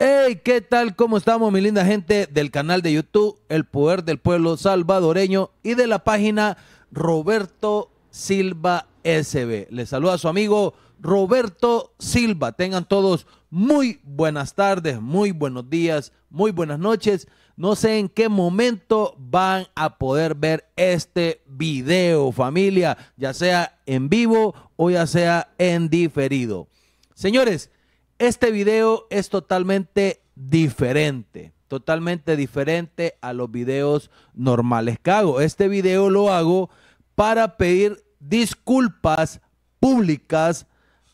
Hey, ¿qué tal? ¿Cómo estamos, mi linda gente del canal de YouTube El Poder del Pueblo Salvadoreño y de la página Roberto Silva SB? Les saluda a su amigo Roberto Silva. Tengan todos muy buenas tardes, muy buenos días, muy buenas noches. No sé en qué momento van a poder ver este video, familia, ya sea en vivo o ya sea en diferido. Señores, este video es totalmente diferente, totalmente diferente a los videos normales que hago. Este video lo hago para pedir disculpas públicas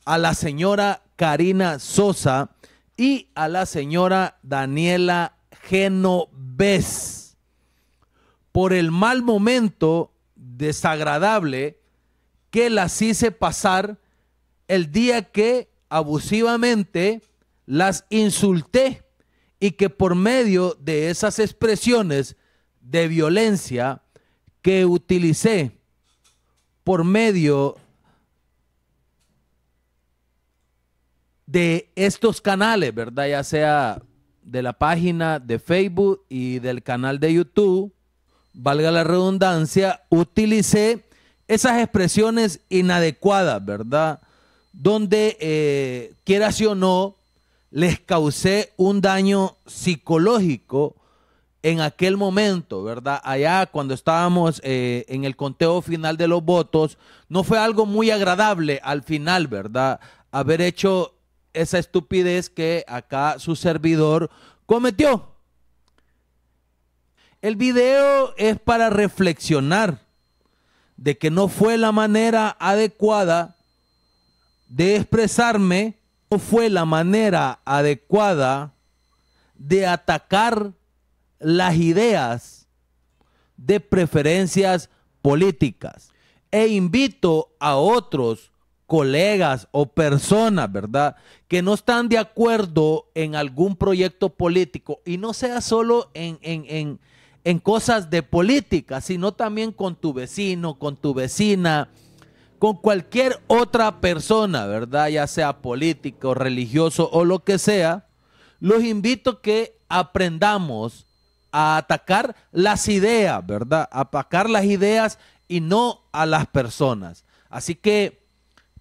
a la señora Karina Sosa y a la señora Daniela Genovés por el mal momento desagradable que las hice pasar el día que abusivamente, las insulté y que por medio de esas expresiones de violencia que utilicé por medio de estos canales, ¿verdad? Ya sea de la página de Facebook y del canal de YouTube, valga la redundancia, utilicé esas expresiones inadecuadas, ¿verdad? donde, eh, quiera sí o no, les causé un daño psicológico en aquel momento, ¿verdad? Allá cuando estábamos eh, en el conteo final de los votos, no fue algo muy agradable al final, ¿verdad? Haber hecho esa estupidez que acá su servidor cometió. El video es para reflexionar de que no fue la manera adecuada de expresarme no fue la manera adecuada de atacar las ideas de preferencias políticas. E invito a otros colegas o personas, ¿verdad? Que no están de acuerdo en algún proyecto político y no sea solo en, en cosas de política, sino también con tu vecino, con tu vecina, con cualquier otra persona, ¿verdad? Ya sea político, religioso o lo que sea, los invito que aprendamos a atacar las ideas, ¿verdad? A atacar las ideas y no a las personas. Así que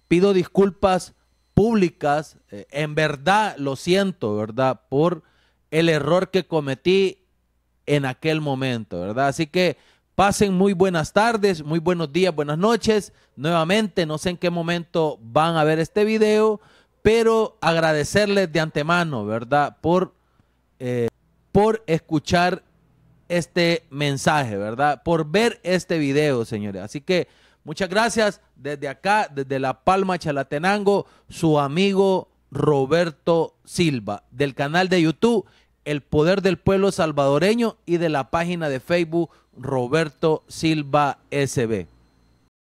pido disculpas públicas, eh, en verdad lo siento, ¿verdad? Por el error que cometí en aquel momento, ¿verdad? Así que Pasen muy buenas tardes, muy buenos días, buenas noches. Nuevamente, no sé en qué momento van a ver este video, pero agradecerles de antemano, ¿verdad? Por, eh, por escuchar este mensaje, ¿verdad? Por ver este video, señores. Así que muchas gracias desde acá, desde La Palma, Chalatenango, su amigo Roberto Silva, del canal de YouTube el Poder del Pueblo Salvadoreño y de la página de Facebook Roberto Silva SB.